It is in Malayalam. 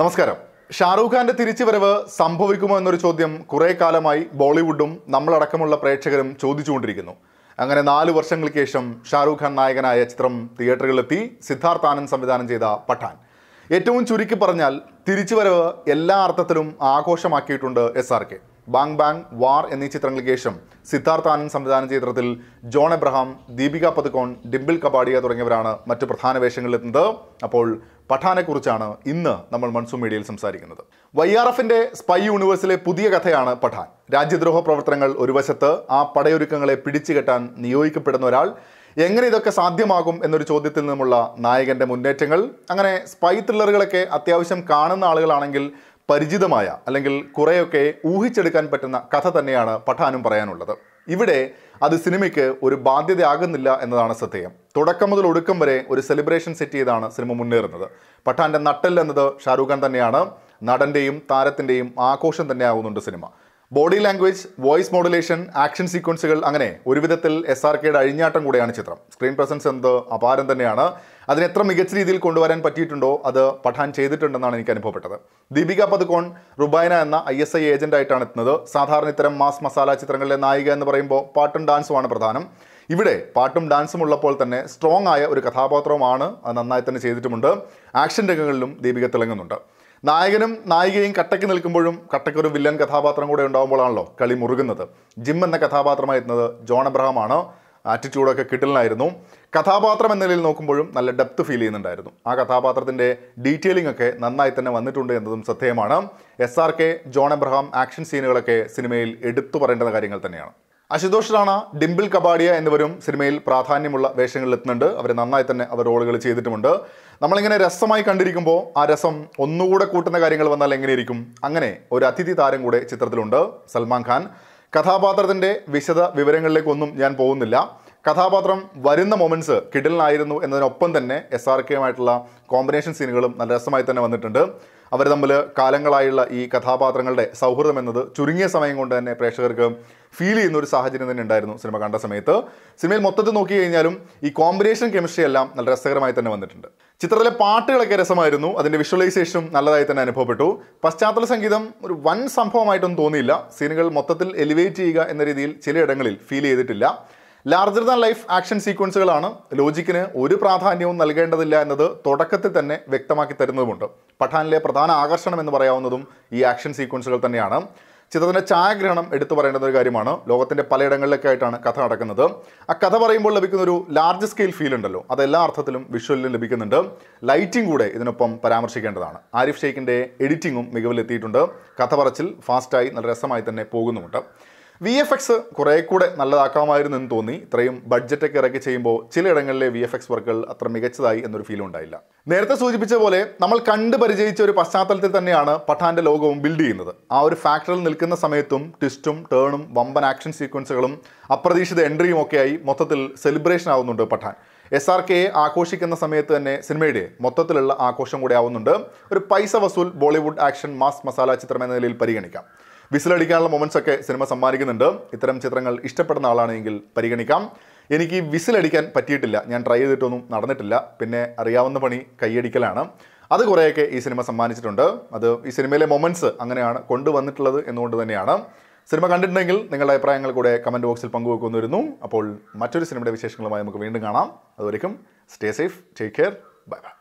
നമസ്കാരം ഷാറൂഖ് ഖാന്റെ തിരിച്ചുവരവ് സംഭവിക്കുമോ എന്നൊരു ചോദ്യം കുറെ കാലമായി ബോളിവുഡും നമ്മളടക്കമുള്ള പ്രേക്ഷകരും ചോദിച്ചുകൊണ്ടിരിക്കുന്നു അങ്ങനെ നാല് വർഷങ്ങൾക്ക് ശേഷം ഷാറൂഖ് ഖാൻ നായകനായ ചിത്രം തിയേറ്ററുകളിലെത്തി സിദ്ധാർത്ഥ് ആനന്ദ് സംവിധാനം ചെയ്ത പഠാൻ ഏറ്റവും ചുരുക്കി പറഞ്ഞാൽ തിരിച്ചുവരവ് എല്ലാ അർത്ഥത്തിലും ആഘോഷമാക്കിയിട്ടുണ്ട് S R K bang bang War എന്നീ ചിത്രങ്ങൾക്ക് ശേഷം സിദ്ധാർത്ഥ ആനന്ദ് സംവിധാനം ചെയ്ത ചിത്രത്തിൽ ജോൺ എബ്രഹാം ദീപിക പതുക്കോൺ ഡിംപിൾ കപാഡിയ തുടങ്ങിയവരാണ് മറ്റു പ്രധാന എത്തുന്നത് അപ്പോൾ പഠാനെക്കുറിച്ചാണ് ഇന്ന് നമ്മൾ മൺസൂൺ മീഡിയയിൽ സംസാരിക്കുന്നത് വൈ ആർ എഫിൻ്റെ സ്പൈ യൂണിവേഴ്സിലെ പുതിയ കഥയാണ് പഠാൻ രാജ്യദ്രോഹ പ്രവർത്തനങ്ങൾ ഒരു വശത്ത് ആ പടയൊരുക്കങ്ങളെ പിടിച്ചുകെട്ടാൻ നിയോഗിക്കപ്പെടുന്ന ഒരാൾ എങ്ങനെ ഇതൊക്കെ സാധ്യമാകും എന്നൊരു ചോദ്യത്തിൽ നിന്നുമുള്ള നായകൻ്റെ മുന്നേറ്റങ്ങൾ അങ്ങനെ സ്പൈ ത്രില്ലറുകളൊക്കെ അത്യാവശ്യം കാണുന്ന ആളുകളാണെങ്കിൽ പരിചിതമായ അല്ലെങ്കിൽ കുറേയൊക്കെ ഊഹിച്ചെടുക്കാൻ പറ്റുന്ന കഥ തന്നെയാണ് പഠാനും പറയാനുള്ളത് ഇവിടെ അത് സിനിമയ്ക്ക് ഒരു ബാധ്യതയാകുന്നില്ല എന്നതാണ് സത്യം തുടക്കം മുതൽ ഒടുക്കം വരെ ഒരു സെലിബ്രേഷൻ സെറ്റ് ചെയ്താണ് സിനിമ മുന്നേറുന്നത് പഠാൻ്റെ നട്ടൽ എന്നത് ഷാരൂഖ് ഖാൻ തന്നെയാണ് നടൻ്റെയും താരത്തിൻ്റെയും ആഘോഷം ആകുന്നുണ്ട് സിനിമ body language voice modulation action സീക്വൻസുകൾ അങ്ങനെ ഒരുവിധത്തിൽ എസ് ആർ കെയുടെ അഴിഞ്ഞാട്ടം കൂടെയാണ് ചിത്രം സ്ക്രീൻ പ്രസൻസ് എന്നത് അപാരം തന്നെയാണ് അതിനെത്ര മികച്ച രീതിയിൽ കൊണ്ടുവരാൻ പറ്റിയിട്ടുണ്ടോ അത് പഠാൻ ചെയ്തിട്ടുണ്ടെന്നാണ് എനിക്ക് അനുഭവപ്പെട്ടത് ദീപിക പതുക്കോൺ റുബൈന എന്ന ഐ എസ് ഐ ഏജൻ്റായിട്ടാണ് എത്തുന്നത് സാധാരണ ഇത്തരം മാസ് മസാല ചിത്രങ്ങളിലെ നായിക എന്ന് പറയുമ്പോൾ പാട്ടും ഡാൻസുമാണ് പ്രധാനം ഇവിടെ പാട്ടും ഡാൻസും ഉള്ളപ്പോൾ തന്നെ സ്ട്രോങ് ആയ ഒരു കഥാപാത്രവുമാണ് നന്നായി തന്നെ ചെയ്തിട്ടുമുണ്ട് ആക്ഷൻ രംഗങ്ങളിലും ദീപിക തിളങ്ങുന്നുണ്ട് നായകനും നായികയും കട്ടയ്ക്ക് നിൽക്കുമ്പോഴും കട്ടയ്ക്ക് ഒരു വില്ലൻ കഥാപാത്രം കൂടെ ഉണ്ടാകുമ്പോഴാണല്ലോ കളി മുറുകുന്നത് ജിം എന്ന കഥാപാത്രമായി എത്തുന്നത് ജോൺ അബ്രഹാമാണ് ആറ്റിറ്റ്യൂഡൊക്കെ കിട്ടലിനായിരുന്നു കഥാപാത്രം എന്ന നിലയിൽ നോക്കുമ്പോഴും നല്ല ഡെപ്ത് ഫീൽ ചെയ്യുന്നുണ്ടായിരുന്നു ആ കഥാപാത്രത്തിൻ്റെ ഡീറ്റെയിലിംഗ് ഒക്കെ നന്നായി തന്നെ വന്നിട്ടുണ്ട് എന്നതും ശ്രദ്ധേയമാണ് S R K John Abraham action സീനുകളൊക്കെ സിനിമയിൽ എടുത്തു പറയേണ്ട കാര്യങ്ങൾ തന്നെയാണ് അശുതോഷ് റാണ ഡിംപിൾ കബാഡിയ എന്നിവരും സിനിമയിൽ പ്രാധാന്യമുള്ള വേഷങ്ങളിൽ എത്തുന്നുണ്ട് അവർ നന്നായി തന്നെ അവർ റോളുകൾ ചെയ്തിട്ടുമുണ്ട് നമ്മളിങ്ങനെ രസമായി കണ്ടിരിക്കുമ്പോൾ ആ രസം ഒന്നുകൂടെ കൂട്ടുന്ന കാര്യങ്ങൾ വന്നാൽ എങ്ങനെയിരിക്കും അങ്ങനെ ഒരു അതിഥി താരം കൂടെ ചിത്രത്തിലുണ്ട് സൽമാൻ ഖാൻ കഥാപാത്രത്തിൻ്റെ വിശദ വിവരങ്ങളിലേക്കൊന്നും ഞാൻ പോകുന്നില്ല കഥാപാത്രം വരുന്ന മൊമെൻറ്റ്സ് കിടിലനായിരുന്നു എന്നതിനൊപ്പം തന്നെ എസ് ആർ കെയുമായിട്ടുള്ള കോമ്പിനേഷൻ സീനുകളും നല്ല രസമായി തന്നെ വന്നിട്ടുണ്ട് അവർ തമ്മിൽ കാലങ്ങളായുള്ള ഈ കഥാപാത്രങ്ങളുടെ സൗഹൃദം എന്നത് ചുരുങ്ങിയ സമയം കൊണ്ട് തന്നെ പ്രേക്ഷകർക്ക് ഫീൽ ചെയ്യുന്ന ഒരു സാഹചര്യം തന്നെ ഉണ്ടായിരുന്നു സിനിമ കണ്ട സമയത്ത് സിനിമയിൽ മൊത്തത്തിൽ നോക്കി കഴിഞ്ഞാലും ഈ കോമ്പിനേഷൻ കെമിസ്ട്രി എല്ലാം നല്ല രസകരമായി തന്നെ വന്നിട്ടുണ്ട് ചിത്രത്തിലെ പാട്ടുകളൊക്കെ രസമായിരുന്നു അതിൻ്റെ വിഷ്വലൈസേഷനും നല്ലതായി തന്നെ അനുഭവപ്പെട്ടു പശ്ചാത്തല സംഗീതം ഒരു വൻ സംഭവമായിട്ടൊന്നും തോന്നിയില്ല സീനുകൾ മൊത്തത്തിൽ എലിവേറ്റ് ചെയ്യുക എന്ന രീതിയിൽ ചിലയിടങ്ങളിൽ ഫീൽ ചെയ്തിട്ടില്ല ലാർജർ ദാൻ ലൈഫ് ആക്ഷൻ സീക്വൻസുകളാണ് ലോജിക്കിന് ഒരു പ്രാധാന്യവും നൽകേണ്ടതില്ല എന്നത് തുടക്കത്തിൽ തന്നെ വ്യക്തമാക്കി തരുന്നതുമുണ്ട് പഠാനിലെ പ്രധാന ആകർഷണം എന്ന് പറയാവുന്നതും ഈ ആക്ഷൻ സീക്വൻസുകൾ തന്നെയാണ് ചിത്രത്തിൻ്റെ ഛായാഗ്രഹണം എടുത്തു പറയേണ്ട ഒരു കാര്യമാണ് ലോകത്തിൻ്റെ പലയിടങ്ങളിലൊക്കെ ആയിട്ടാണ് കഥ നടക്കുന്നത് ആ കഥ പറയുമ്പോൾ ലഭിക്കുന്ന ഒരു ലാർജ് സ്കെയിൽ ഫീൽ ഉണ്ടല്ലോ അതെല്ലാ അർത്ഥത്തിലും വിഷ്വലിലും ലഭിക്കുന്നുണ്ട് ലൈറ്റിംഗ് കൂടെ ഇതിനൊപ്പം പരാമർശിക്കേണ്ടതാണ് ആരിഫ് ഷെയ്ഖിൻ്റെ എഡിറ്റിങ്ങും മികവിലെത്തിയിട്ടുണ്ട് കഥ പറച്ചിൽ ഫാസ്റ്റായി നല്ല രസമായി തന്നെ പോകുന്നുമുണ്ട് വി എഫ് എക്സ് കുറേ കൂടെ നല്ലതാക്കാമായിരുന്നു എന്ന് തോന്നി ഇത്രയും ബഡ്ജറ്റൊക്കെ ഇറക്കി ചെയ്യുമ്പോൾ ചിലയിടങ്ങളിലെ വി എഫ് എക്സ് വർക്കുകൾ അത്ര മികച്ചതായി എന്നൊരു ഫീൽ ഉണ്ടായില്ല നേരത്തെ സൂചിപ്പിച്ച പോലെ നമ്മൾ കണ്ട് പരിചയിച്ച ഒരു പശ്ചാത്തലത്തിൽ തന്നെയാണ് പഠാന്റെ ലോകവും ബിൽഡ് ചെയ്യുന്നത് ആ ഒരു ഫാക്ടറിൽ നിൽക്കുന്ന സമയത്തും ട്വിസ്റ്റും ടേണും വമ്പൻ ആക്ഷൻ സീക്വൻസുകളും അപ്രതീക്ഷിത എൻട്രിയും ഒക്കെയായി മൊത്തത്തിൽ സെലിബ്രേഷൻ ആവുന്നുണ്ട് പഠാൻ എസ് ആർ കെയെ ആഘോഷിക്കുന്ന സമയത്ത് തന്നെ സിനിമയുടെ മൊത്തത്തിലുള്ള ആഘോഷം കൂടെ ആവുന്നുണ്ട് ഒരു പൈസ വസൂൽ ബോളിവുഡ് ആക്ഷൻ മാസ് മസാല ചിത്രം എന്ന നിലയിൽ പരിഗണിക്കാം വിസിലടിക്കാനുള്ള മൊമെന്റ്സ് ഒക്കെ സിനിമ സമ്മാനിക്കുന്നുണ്ട് ഇത്തരം ചിത്രങ്ങൾ ഇഷ്ടപ്പെടുന്ന ആളാണെങ്കിൽ പരിഗണിക്കാം എനിക്ക് വിസിലടിക്കാൻ പറ്റിയിട്ടില്ല ഞാൻ ട്രൈ ചെയ്തിട്ടൊന്നും നടന്നിട്ടില്ല പിന്നെ അറിയാവുന്ന പണി കൈയടിക്കലാണ് അത് കുറേയൊക്കെ ഈ സിനിമ സമ്മാനിച്ചിട്ടുണ്ട് അത് ഈ സിനിമയിലെ മൊമെന്റ്സ് അങ്ങനെയാണ് കൊണ്ടുവന്നിട്ടുള്ളത് എന്നുകൊണ്ട് തന്നെയാണ് സിനിമ കണ്ടിട്ടുണ്ടെങ്കിൽ നിങ്ങളുടെ അഭിപ്രായങ്ങൾ കൂടെ കമൻറ്റ് ബോക്സിൽ പങ്കുവെക്കുമെന്ന് വരുന്നു അപ്പോൾ മറ്റൊരു സിനിമയുടെ വിശേഷങ്ങളുമായി നമുക്ക് വീണ്ടും കാണാം അതുവരേക്കും stay safe take care bye by